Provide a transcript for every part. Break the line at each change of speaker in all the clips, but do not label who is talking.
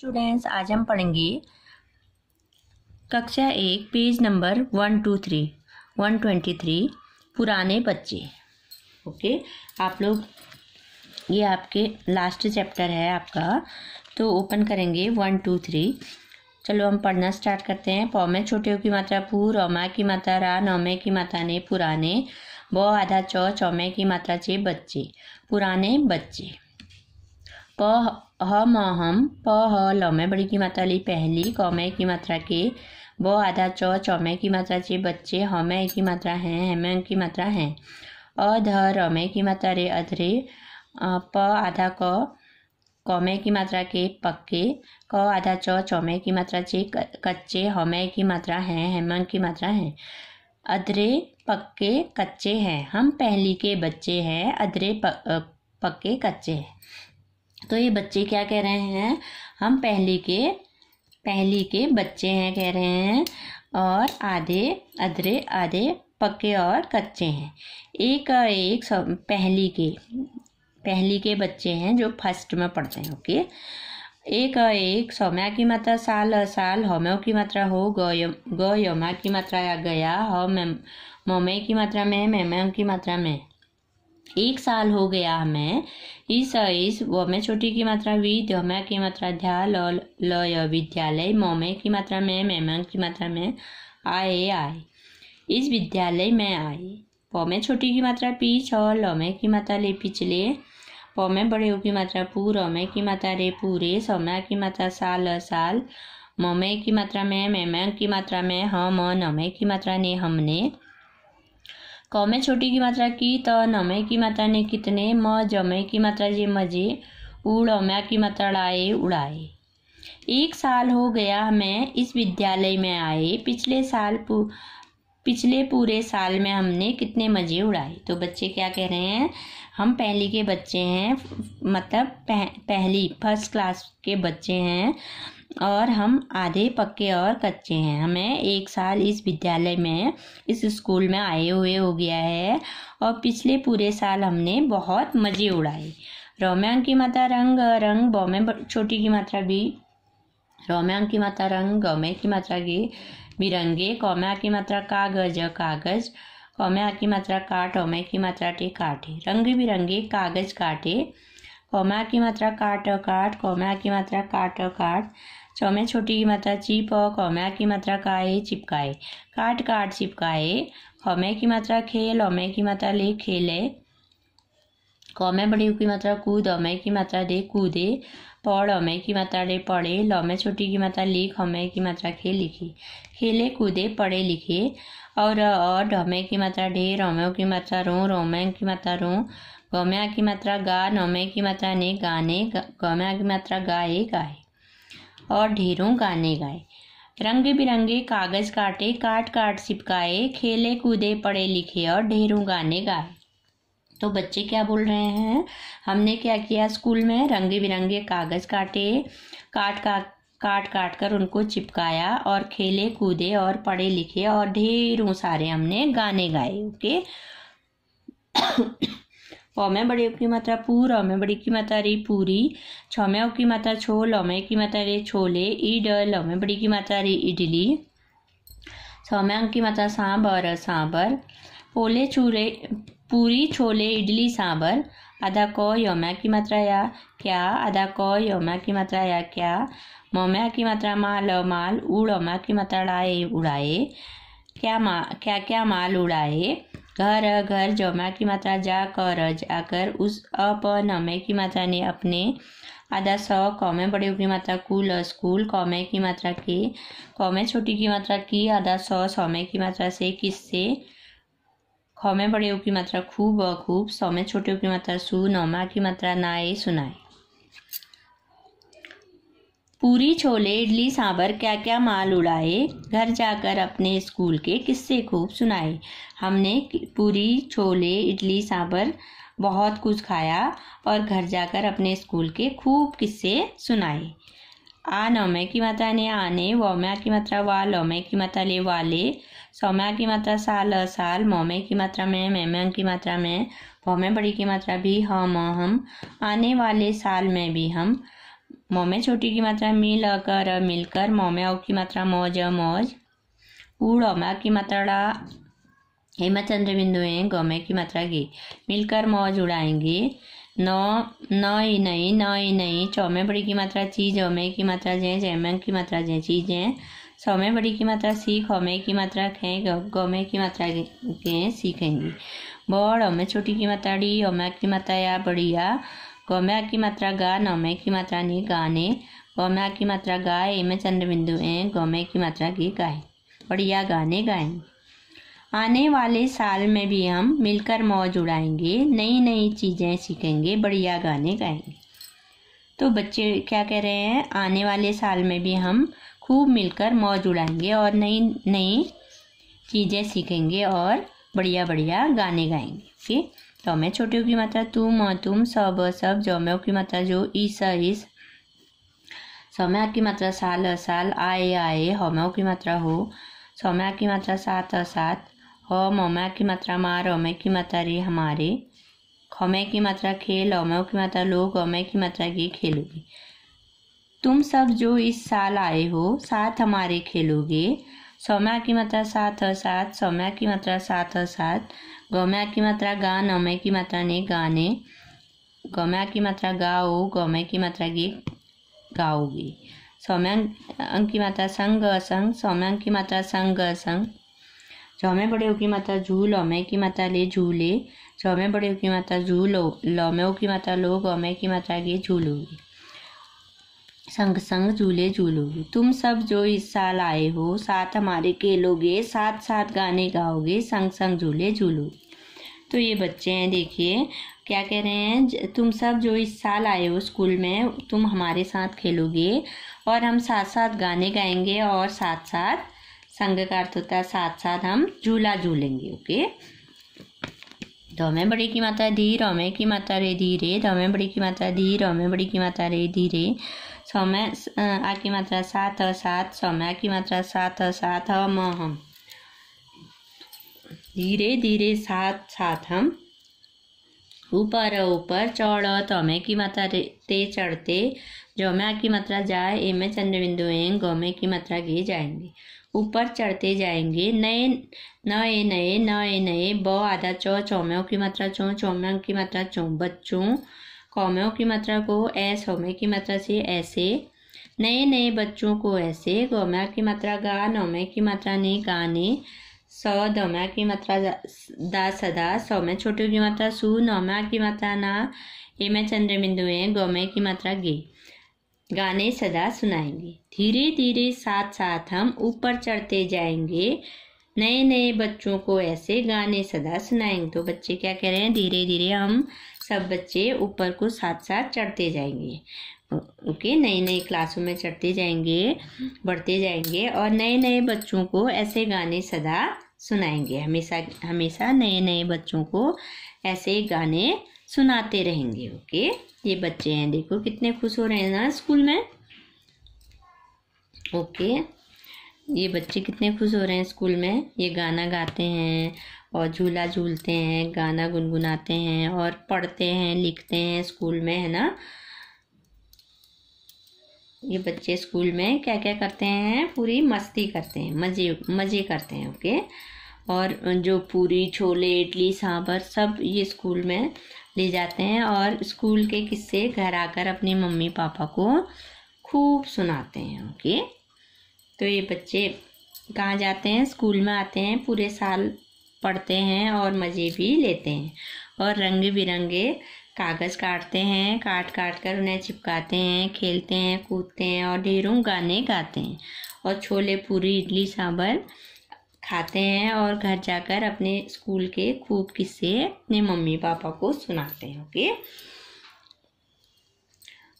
students आज हम पढ़ेंगे कक्षा एक page number one two three one twenty three पुराने बच्चे ओके आप लोग ये आपके लास्ट चैप्टर है आपका तो ओपन करेंगे वन टू थ्री चलो हम पढ़ना स्टार्ट करते हैं पौमे छोटे की मात्रा पू रोमा की मात्रा रा नौमे की मात्रा ने पुराने बौ आधा चौ चौमे की मात्रा चे बच्चे पुराने बच्चे प हम प ह में बड़ी की मात्रा ली पहली में की मात्रा के ब आधा च में की मात्रा चे बच्चे में की मात्रा हैं हेमे की मात्रा हैं र में की मात्रा रे अधरे प आधा क में की मात्रा के पक्के क आधा च में की मात्रा चे कच्चे हमे की मात्रा हैं हेमंग की मात्रा हैं अधरे पक्के कच्चे हैं हम पहली के बच्चे हैं अधरे पक्के कच्चे हैं तो ये बच्चे क्या कह रहे हैं हम पहले के पहली के बच्चे हैं कह रहे हैं और आधे अधरे आधे पक्के और कच्चे हैं एक और एक सब पहली के पहली के बच्चे हैं जो फर्स्ट में पढ़ते हैं ओके एक और एक सौम्या की मात्रा साल साल होम्यो की मात्रा हो गौ योमा की मात्रा या गया हो मोमे की मात्रा में मैम की मात्रा में एक साल हो गया हमें इस इस व में छोटी की मात्रा वी में की मात्रा ध्या ल लय विद्यालय में की मात्रा में मैम की मात्रा में आए आए इस विद्यालय में आए प में छोटी की मात्रा पी छ ल में की मात्रा ले पिछले प में बड़े की मात्रा पू र में की मात्रा रे पूरे में की मात्रा साल साल में की मात्रा में मैम की मात्रा में हम में की मात्रा ने हमने क में छोटी की मात्रा की त न में की मात्रा ने कितने म ज में की मात्रा जे मजे उड़ म्या की मात्रा लाए उड़ाए एक साल हो गया हमें इस विद्यालय में आए पिछले साल पू, पिछले पूरे साल में हमने कितने मजे उड़ाए तो बच्चे क्या कह रहे हैं हम पहली के बच्चे हैं मतलब पह, पहली फर्स्ट क्लास के बच्चे हैं और हम आधे पक्के और कच्चे हैं हमें एक साल इस विद्यालय में इस स्कूल में आए हुए हो गया है और पिछले पूरे साल हमने बहुत मज़े उड़ाए रोम्यांग की माता रंग रंग बॉमे छोटी की मात्रा भी रोम्यांग की माता रंग गौमे की मात्रा गे बिरंगे कौम्या की मात्रा कागज कागज कौम्या की मात्रा काट अमय की मात्रा टे काटे रंग बिरंगे कागज काटे कौम्या की मात्रा काट काट कौम्या की मात्रा काट काट चौमे छोटी की मात्रा चिप कौम्या की मात्रा काए चिपकाए काट काट चिपकाए कौम्या की मात्रा खेल अमय की मात्रा ले खेले कौम्या बड़ी की मात्रा कूद अमय की मात्रा दे कूदे प लमे की मात्रा रे पढ़े लमे छोटी की मात्रा ली खमे की मात्रा खे लिखे खेले कूदे पढ़े लिखे और अ ढमे की मात्रा ढे रमे की मात्रा रो रोमे की मात्रा रो गमे की मात्रा गा नमे की मात्रा ने गाने गमे की मात्रा गाए गाए और ढेरों गाने गाए रंग बिरंगे कागज काटे काट काट चिपकाए खेले कूदे पढ़े लिखे और ढेरों गाने गाए तो बच्चे क्या बोल रहे हैं हमने क्या किया स्कूल में रंगे बिरंगे कागज़ काटे काट काट काट काट कर उनको चिपकाया और खेले कूदे और पढ़े लिखे और ढेरों सारे हमने गाने गाए ओके पौ में बड़े की मात्रा पूर में बड़ी की मात्रा रे पूरी छ में की मात्रा छोल में की मात्रा रे छोले ई डल में बड़ी की मात्रा रे इडली छ में की मात्रा सांबर सांबर पोले चूरे पूरी छोले इडली सांभर आधा को योम्या की मात्रा या क्या आधा को योम्या की मात्रा या क्या मोम्या की मात्रा माल माल उड़ोम्या की मात्रा उड़ाए उड़ाए क्या माँ क्या क्या माल उड़ाए घर घर जमा की मात्रा जा कर जाकर उस नमे की मात्रा ने अपने आधा सौ कौमे बड़े की मात्रा कुल स्कूल कौमे की मात्रा के कौमे छोटी की मात्रा की आधा सौ सौमे की मात्रा से किससे ख में बड़े ओ की मात्रा खूब व खूब सौ में छोटे ओ की मात्रा सु नौमा की मात्रा नाए सुनाए पूरी छोले इडली सांभर क्या क्या माल उड़ाए घर जाकर अपने स्कूल के किस्से खूब सुनाए हमने पूरी छोले इडली सांभर बहुत कुछ खाया और घर जाकर अपने स्कूल के खूब किस्से सुनाए आ नौमे की मात्रा ने आने वौम्या की मात्रा वा लौमे की मात्रा ले वाले सौम्या की मात्रा साल असाल मोमे की मात्रा में मेमन की मात्रा में भौमे बड़ी की मात्रा भी हम हम आने वाले साल में भी हम मोमे छोटी की मात्रा मिल कर मिलकर मोमे औ की मात्रा मौज मौज ऊड़ अमा की मात्रा डा बिंदु है गौमे की मात्रा गे मिलकर मौज उड़ाएंगे नौ नई न ही नहीं चौमे बड़ी की मात्रा चीज अमे की मात्रा जय जयमंग की मात्रा जय हैं सौम्य बड़ी की मात्रा सी खौमे की मात्रा खें गौमे की मात्रा के कहेंगी बड़ अमे छोटी की मात्रा डी अम्या की मात्रा या बड़ी या गौम्या की मात्रा गा नौमे की मात्रा ने गा ने गौम्या की मात्रा गाय एम चंद्र बिंदु ए गौमे की मात्रा की गाय बढ़िया गाने गाएंगे आने वाले साल में भी हम मिलकर मौज उड़ाएंगे नई नई चीज़ें सीखेंगे बढ़िया गाने गाएंगे तो बच्चे क्या कह रहे हैं आने वाले साल में भी हम खूब मिलकर मौज उड़ाएंगे और नई नई चीज़ें सीखेंगे और बढ़िया बढ़िया गाने गाएंगे तो मैं छोटे की मात्रा तुम और तुम सब सब जमे की मात्रा जो ईस ईस सौम्या की मात्रा साल साल आए आए हमे की मात्रा हो सौम्या की मात्रा सात सात हम मोम्या की मात्रा मार अमे की मात्रा रे हमारे खमे की मात्रा खेल अमे की मात्रा लोग अमे की मात्रा की खेलोगी तुम सब जो इस साल आए हो साथ हमारे खेलोगे सौम्या की मात्रा सात और सात सौम्या की मात्रा सात और सात गौम्या की मात्रा गा नौम्य की मात्रा ने गाने गौम्या की मात्रा गाओ गौम्य की मात्रा गे गाओगे सौम्यांग अंक की मात्रा संग असंग सौम्यांग की मात्रा संग असंग चौमे बड़े की मात्रा झू लौमे की मात्रा ले झूले चौमे बड़े की मात्रा झू लो लौमे की मात्रा लो गौमे की मात्रा गे झूलोगे संग संग झूले झूलोगे तुम सब जो इस साल आए हो साथ हमारे खेलोगे साथ साथ गाने गाओगे संग संग झूले झूलोगे तो ये बच्चे हैं देखिए क्या कह रहे हैं तुम सब जो इस साल आए हो स्कूल में तुम हमारे साथ खेलोगे और हम साथ साथ गाने गाएंगे और साथ साथ संग का अर्थ होता है साथ साथ हम झूला झूलेंगे ओके धोमे बड़ी की माता धी रोमे की माता रे धीरे धोमे बड़ी की माता धी रोमे बड़ी की माता रे धीरे सौम्य आ की मात्रा सात है सात आ की मात्रा सात है सात है म हम धीरे धीरे सात सात हम ऊपर ऊपर चौड़ तमे की मात्रा ते चढ़ते जौम्या की मात्रा जाए एमे चंद्र बिंदुएं गौमे की मात्रा गे जाएंगे ऊपर चढ़ते जाएंगे नए नए नए नए नए ब आधा चौ चौम्यों की मात्रा चौ चौम्यों की मात्रा चौ बच्चों कौमे की मात्रा को एस होमे की मात्रा से ऐसे नए नए बच्चों को ऐसे गौम्या की मात्रा गा नौमे की मात्रा ने गाने सौ दौम्या की मात्रा दा सदा सौ में छोटू की मात्रा सु नौम्या की मात्रा ना ए में चंद्र बिंदुए गौमे की मात्रा गे गाने सदा सुनाएंगे धीरे धीरे साथ साथ हम ऊपर चढ़ते जाएंगे नए नए बच्चों को ऐसे गाने सदा सुनाएंगे तो बच्चे क्या कह रहे हैं धीरे धीरे हम सब बच्चे ऊपर को साथ साथ चढ़ते जाएंगे ओके नई नई क्लासों में चढ़ते जाएंगे बढ़ते जाएंगे और नए नए बच्चों को ऐसे गाने सदा सुनाएंगे हमेशा हमेशा नए नए बच्चों को ऐसे गाने सुनाते रहेंगे ओके ये बच्चे हैं देखो कितने खुश हो रहे हैं ना स्कूल में ओके ये बच्चे कितने खुश हो रहे हैं स्कूल में ये गाना गाते हैं और झूला झूलते हैं गाना गुनगुनाते हैं और पढ़ते हैं लिखते हैं स्कूल में है ना ये बच्चे स्कूल में क्या क्या करते हैं पूरी मस्ती करते हैं मज़े मज़े करते हैं ओके और जो पूरी छोले इडली सांभर सब ये स्कूल में ले जाते हैं और स्कूल के किस्से घर आकर अपनी मम्मी पापा को खूब सुनाते हैं ओके तो ये बच्चे कहाँ जाते हैं स्कूल में आते हैं पूरे साल पढ़ते हैं और मज़े भी लेते हैं और रंग बिरंगे कागज़ काटते हैं काट काट कर उन्हें चिपकाते हैं खेलते हैं कूदते हैं और ढेरों गाने गाते हैं और छोले पूरी इडली सांभर खाते हैं और घर जाकर अपने स्कूल के खूब किस्से अपने मम्मी पापा को सुनाते हैं ओके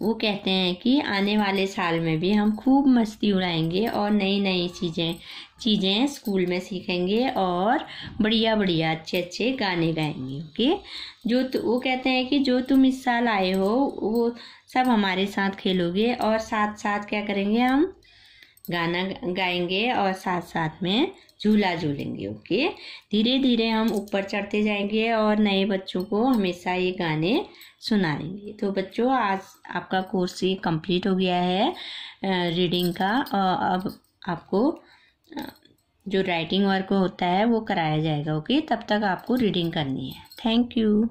वो कहते हैं कि आने वाले साल में भी हम खूब मस्ती उड़ाएंगे और नई नई चीज़ें चीज़ें स्कूल में सीखेंगे और बढ़िया बढ़िया अच्छे अच्छे गाने गाएंगे ओके जो तो, वो कहते हैं कि जो तुम इस साल आए हो वो सब हमारे साथ खेलोगे और साथ साथ क्या करेंगे हम गाना गाएंगे और साथ साथ में झूला झूलेंगे ओके धीरे धीरे हम ऊपर चढ़ते जाएंगे और नए बच्चों को हमेशा ये गाने सुनाएंगे तो बच्चों आज आपका कोर्स ये कंप्लीट हो गया है रीडिंग का अब आपको जो राइटिंग वर्क होता है वो कराया जाएगा ओके तब तक आपको रीडिंग करनी है थैंक यू